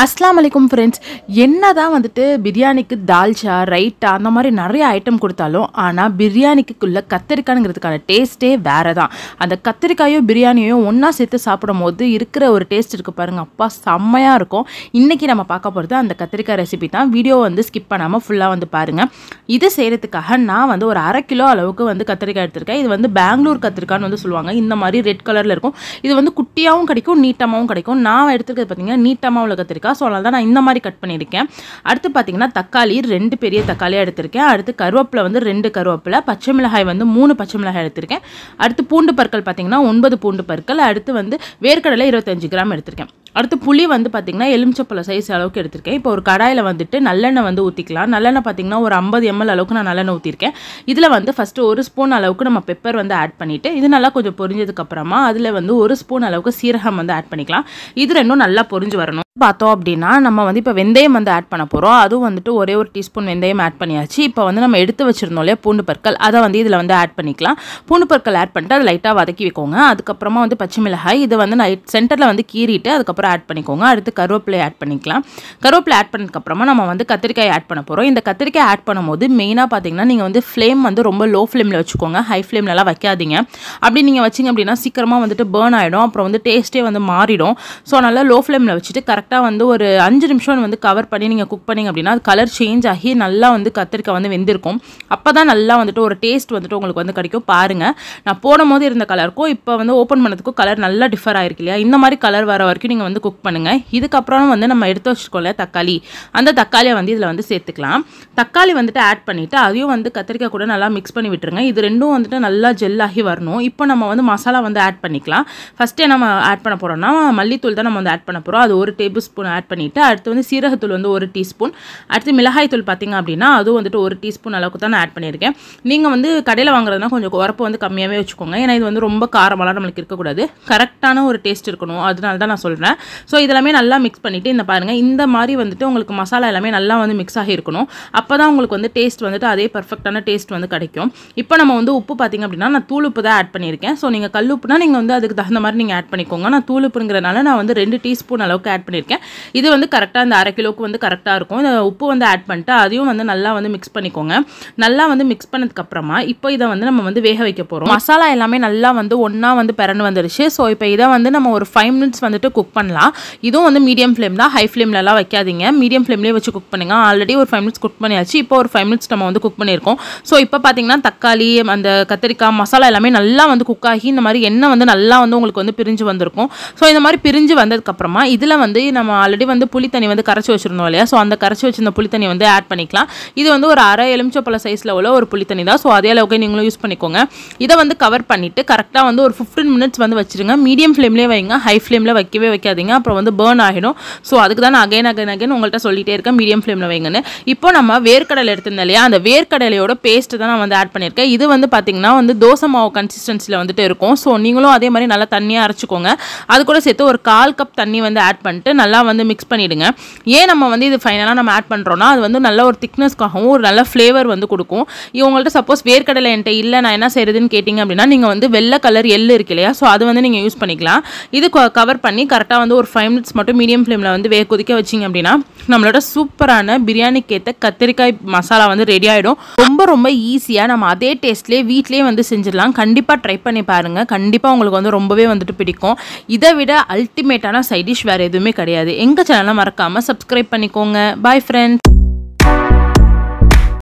அஸ்லாம் அலைக்கும் ஃப்ரெண்ட்ஸ் என்ன தான் வந்துட்டு பிரியாணிக்கு தால்ச்சா ரைட்டா அந்த மாதிரி நிறைய ஐட்டம் கொடுத்தாலும் ஆனால் பிரியாணிக்குள்ளே கத்திரிக்காய்ங்கிறதுக்கான டேஸ்ட்டே வேறு தான் அந்த கத்திரிக்காயும் பிரியாணியும் ஒன்றா சேர்த்து சாப்பிடும் போது இருக்கிற ஒரு டேஸ்ட் இருக்குது பாருங்கள் அப்பா செம்மையாக இருக்கும் இன்றைக்கி நம்ம பார்க்க போகிறது அந்த கத்திரிக்காய் ரெசிபி தான் வீடியோ வந்து ஸ்கிப் பண்ணாமல் ஃபுல்லாக வந்து பாருங்கள் இது செய்கிறதுக்காக நான் வந்து ஒரு அரை கிலோ அளவுக்கு வந்து கத்திரிக்காய் எடுத்திருக்கேன் இது வந்து பெங்களூர் கத்திரிக்காய்னு வந்து சொல்லுவாங்க இந்த மாதிரி ரெட் கலரில் இருக்கும் இது வந்து குட்டியாகவும் கிடைக்கும் நீட்டமாகவும் கிடைக்கும் நான் எடுத்துருக்கிறது பார்த்திங்கன்னா நீட்டமாக உள்ள கத்திரிக்காய் இருக்கா ஸோ தான் நான் இந்த மாதிரி கட் பண்ணியிருக்கேன் அடுத்து பார்த்திங்கன்னா தக்காளி ரெண்டு பெரிய தக்காளியாக எடுத்திருக்கேன் அடுத்து கருவேப்பில் வந்து ரெண்டு கருவேப்பிலை பச்சை மிளகாய் வந்து மூணு பச்சை மிளகாய் எடுத்திருக்கேன் அடுத்து பூண்டு பற்கள் பார்த்திங்கன்னா ஒன்பது பூண்டு பற்கள் அடுத்து வந்து வேர்க்கடலை இருபத்தஞ்சு கிராம் எடுத்திருக்கேன் அடுத்து புளி வந்து பார்த்திங்கன்னா எலுமிச்சப்பழ சைஸ் அளவுக்கு எடுத்திருக்கேன் இப்போ ஒரு கடாயில் வந்துட்டு நல்லெண்ணெய் வந்து ஊற்றிக்கலாம் நல்லெண்ணெய் பார்த்திங்கன்னா ஒரு ஐம்பது எம்எல் அளவுக்கு நான் நல்லெண்ணெய் ஊற்றிருக்கேன் இதில் வந்து ஃபஸ்ட்டு ஒரு ஸ்பூன் அளவுக்கு நம்ம பெப்பர் வந்து ஆட் பண்ணிவிட்டு இது நல்லா கொஞ்சம் பொரிஞ்சதுக்கப்புறமா அதில் வந்து ஒரு ஸ்பூன் அளவுக்கு சீரகம் வந்து ஆட் பண்ணிக்கலாம் இது ரெண்டும் நல்லா பொரிஞ்சு வரணும் பார்த்தோம் அப்படின்னா நம்ம வந்து இப்போ வெந்தயம் வந்து ஆட் பண்ண போகிறோம் அதுவும் வந்துட்டு ஒரே ஒரு டீஸ்பூன் வெந்தயம் ஆட் பண்ணியாச்சு இப்போ வந்து நம்ம எடுத்து வச்சிருந்தோம் இல்லையா பூண்டு பற்கள் அதை வந்து இதில் வந்து ஆட் பண்ணிக்கலாம் பூண்டு பற்கள் ஆட் பண்ணிட்டு அதை லைட்டாக வதக்கி வைக்கோங்க அதுக்கப்புறமா வந்து பச்சை மிளகாய் இதை வந்து நைட் சென்டரில் வந்து கீறிட்டு அதுக்கப்புறம் சாப்பாடு ஆட் பண்ணிக்கோங்க அடுத்து கருவேப்பிலை ஆட் பண்ணிக்கலாம் கருவேப்பிலை ஆட் பண்ணதுக்கப்புறமா நம்ம வந்து கத்திரிக்காய் ஆட் பண்ண போகிறோம் இந்த கத்திரிக்காய் ஆட் பண்ணும்போது மெயினாக பார்த்தீங்கன்னா நீங்கள் வந்து ஃப்ளேம் வந்து ரொம்ப லோ ஃப்ளேமில் வச்சுக்கோங்க ஹை ஃப்ளேம்லலாம் வைக்காதீங்க அப்படி நீங்கள் வச்சிங்க அப்படின்னா சீக்கிரமாக வந்துட்டு பேர்ன் ஆகிடும் அப்புறம் வந்து டேஸ்ட்டே வந்து மாறிடும் ஸோ நல்லா லோ ஃப்ளேமில் வச்சுட்டு கரெக்டாக வந்து ஒரு அஞ்சு நிமிஷம் வந்து கவர் பண்ணி நீங்கள் குக் பண்ணிங்க அப்படின்னா அது கலர் சேஞ்ச் ஆகி நல்லா வந்து கத்திரிக்காய் வந்து வெந்திருக்கும் அப்போ தான் நல்லா வந்துட்டு ஒரு டேஸ்ட் வந்துட்டு உங்களுக்கு வந்து கிடைக்கும் பாருங்கள் நான் போடும்போது போது இருந்த கலருக்கும் இப்போ வந்து ஓப்பன் பண்ணதுக்கும் கலர் நல்லா டிஃபர் ஆயிருக்கு இல்லையா இந்த மாதிரி கலர் வர வரைக்கும் நீங்கள் வந்து குக் பண்ணுங்கள் இதுக்கப்புறம் வந்து நம்ம எடுத்து வச்சுக்கோல தக்காளி அந்த தக்காளியை வந்து இதில் வந்து சேர்த்துக்கலாம் தக்காளி வந்துட்டு ஆட் பண்ணிவிட்டு அதையும் வந்து கத்திரிக்காய் கூட நல்லா மிக்ஸ் பண்ணி விட்டுருங்க இது ரெண்டும் வந்துட்டு நல்லா ஜெல்லாகி வரணும் இப்போ நம்ம வந்து மசாலா வந்து ஆட் பண்ணிக்கலாம் ஃபஸ்ட்டே நம்ம ஆட் பண்ண போகிறோம்னா மல்லித்தூள் தான் நம்ம வந்து ஆட் பண்ண போகிறோம் அது ஒரு டேபிள் ஸ்பூன் ஆட் பண்ணிவிட்டு அடுத்து வந்து சீரகத்தூள் வந்து ஒரு டீஸ்பூன் அடுத்து மிளகாய்த்தூள் பார்த்திங்க அப்படின்னா அதுவும் வந்துட்டு ஒரு டீஸ்பூன் அளவுக்கு தான் ஆட் பண்ணியிருக்கேன் நீங்கள் வந்து கடையில் வாங்குறதுனா கொஞ்சம் உரப்பு வந்து கம்மியாகவே வச்சுக்கோங்க ஏன்னா இது வந்து ரொம்ப காரமெல்லாம் நம்மளுக்கு இருக்கக்கூடாது கரெக்டான ஒரு டேஸ்ட் இருக்கணும் அதனால தான் நான் சொல்கிறேன் ஸோ இதெல்லாமே நல்லா மிக்ஸ் பண்ணிவிட்டு இந்த பாருங்கள் இந்த மாதிரி வந்துட்டு உங்களுக்கு மசாலா எல்லாமே நல்லா வந்து மிக்ஸ் ஆகி இருக்கணும் அப்போ தான் உங்களுக்கு வந்து டேஸ்ட் வந்துட்டு அதே பர்ஃபெக்டான டேஸ்ட் வந்து கிடைக்கும் இப்போ நம்ம வந்து உப்பு பார்த்திங்க அப்படின்னா நான் தூளுப்பு தான் ஆட் பண்ணியிருக்கேன் ஸோ நீங்கள் கல்லுப்புனா நீங்கள் வந்து அதுக்கு தகுந்த மாதிரி நீங்கள் ஆட் பண்ணிக்கோங்க நான் தூளுப்புங்கிறனால நான் வந்து ரெண்டு டீஸ்பூன் அளவுக்கு ஆட் பண்ணியிருக்கேன் இது வந்து கரெக்டாக இந்த அரை கிலோவுக்கு வந்து கரெக்டாக இருக்கும் இந்த உப்பு வந்து ஆட் பண்ணிட்டு அதையும் வந்து நல்லா வந்து மிக்ஸ் பண்ணிக்கோங்க நல்லா வந்து மிக்ஸ் பண்ணதுக்கப்புறமா இப்போ இதை வந்து நம்ம வந்து வேக வைக்க போகிறோம் மசாலா எல்லாமே நல்லா வந்து ஒன்றா வந்து பிறன்னு வந்துருச்சு ஸோ இப்போ இதை வந்து நம்ம ஒரு ஃபைவ் மினிட்ஸ் வந்துட்டு குக் பண்ண பண்ணலாம் இதுவும் வந்து மீடியம் ஃப்ளேம் தான் ஹை ஃப்ளேம்லலாம் வைக்காதீங்க மீடியம் ஃப்ளேம்லேயே வச்சு குக் பண்ணுங்கள் ஆல்ரெடி ஒரு ஃபைவ் மினிட்ஸ் குக் பண்ணியாச்சு இப்போ ஒரு ஃபைவ் மினிட்ஸ் நம்ம வந்து குக் பண்ணியிருக்கோம் ஸோ இப்போ பார்த்தீங்கன்னா தக்காளி அந்த கத்திரிக்காய் மசாலா எல்லாமே நல்லா வந்து குக் ஆகி இந்த மாதிரி எண்ணெய் வந்து நல்லா வந்து உங்களுக்கு வந்து பிரிஞ்சு வந்திருக்கும் ஸோ இந்த மாதிரி பிரிஞ்சு வந்ததுக்கப்புறமா இதில் வந்து நம்ம ஆல்ரெடி வந்து புளி தண்ணி வந்து கரைச்சி வச்சுருந்தோம் இல்லையா ஸோ அந்த கரைச்சி வச்சிருந்த புளி தண்ணி வந்து ஆட் பண்ணிக்கலாம் இது வந்து ஒரு அரை எலுமிச்சப்பழ சைஸில் உள்ள ஒரு புளி தண்ணி தான் ஸோ அதே அளவுக்கு நீங்களும் யூஸ் பண்ணிக்கோங்க இதை வந்து கவர் பண்ணிவிட்டு கரெக்டாக வந்து ஒரு ஃபிஃப்டீன் மினிட்ஸ் வந்து வச்சுருங்க மீடியம் ஃப்ளேம்லேயே வைங்க ஹை ஃப்ளேமில் வைக்கவே வைக்காது வச்சிடாதீங்க அப்புறம் வந்து பேர்ன் ஆகிடும் ஸோ அதுக்கு தான் நான் அகைன் அகைன் அகைன் உங்கள்கிட்ட சொல்லிகிட்டே இருக்கேன் மீடியம் ஃப்ளேமில் வைங்கன்னு இப்போ நம்ம வேர்க்கடலை எடுத்திருந்தேன் இல்லையா அந்த வேர்க்கடலையோட பேஸ்ட்டு தான் நான் வந்து ஆட் பண்ணியிருக்கேன் இது வந்து பார்த்திங்கன்னா வந்து தோசை மாவு கன்சிஸ்டன்சியில் வந்துட்டு இருக்கும் ஸோ நீங்களும் அதே மாதிரி நல்லா தண்ணியாக அரைச்சிக்கோங்க அது கூட சேர்த்து ஒரு கால் கப் தண்ணி வந்து ஆட் பண்ணிட்டு நல்லா வந்து மிக்ஸ் பண்ணிவிடுங்க ஏன் நம்ம வந்து இது ஃபைனலாக நம்ம ஆட் பண்ணுறோன்னா அது வந்து நல்ல ஒரு திக்னஸ்க்காகவும் ஒரு நல்ல ஃப்ளேவர் வந்து கொடுக்கும் இவங்கள்ட்ட சப்போஸ் வேர்க்கடலை என்கிட்ட இல்லை நான் என்ன செய்கிறதுன்னு கேட்டிங்க அப்படின்னா நீங்கள் வந்து வெள்ளை கலர் எள்ளு இருக்கு இல்லையா ஸோ அது வந்து நீங்கள் யூஸ் பண்ணிக்கலாம் இது கவர் பண்ணி கரெக்டாக வந்து வந்து ஒரு ஃபைவ் மினிட்ஸ் மட்டும் மீடியம் ஃப்ளேமில் வந்து வேக கொதிக்க வச்சிங்க அப்படின்னா நம்மளோட சூப்பரான பிரியாணிக்கேற்ற கத்திரிக்காய் மசாலா வந்து ரெடி ஆகிடும் ரொம்ப ரொம்ப ஈஸியாக நம்ம அதே டேஸ்ட்லேயே வீட்லேயே வந்து செஞ்சிடலாம் கண்டிப்பாக ட்ரை பண்ணி பாருங்கள் கண்டிப்பாக உங்களுக்கு வந்து ரொம்பவே வந்துட்டு பிடிக்கும் இதை விட அல்டிமேட்டான சைடிஷ் வேறு எதுவுமே கிடையாது எங்கள் சேனலை மறக்காமல் சப்ஸ்கிரைப் பண்ணிக்கோங்க பாய் ஃப்ரெண்ட்ஸ்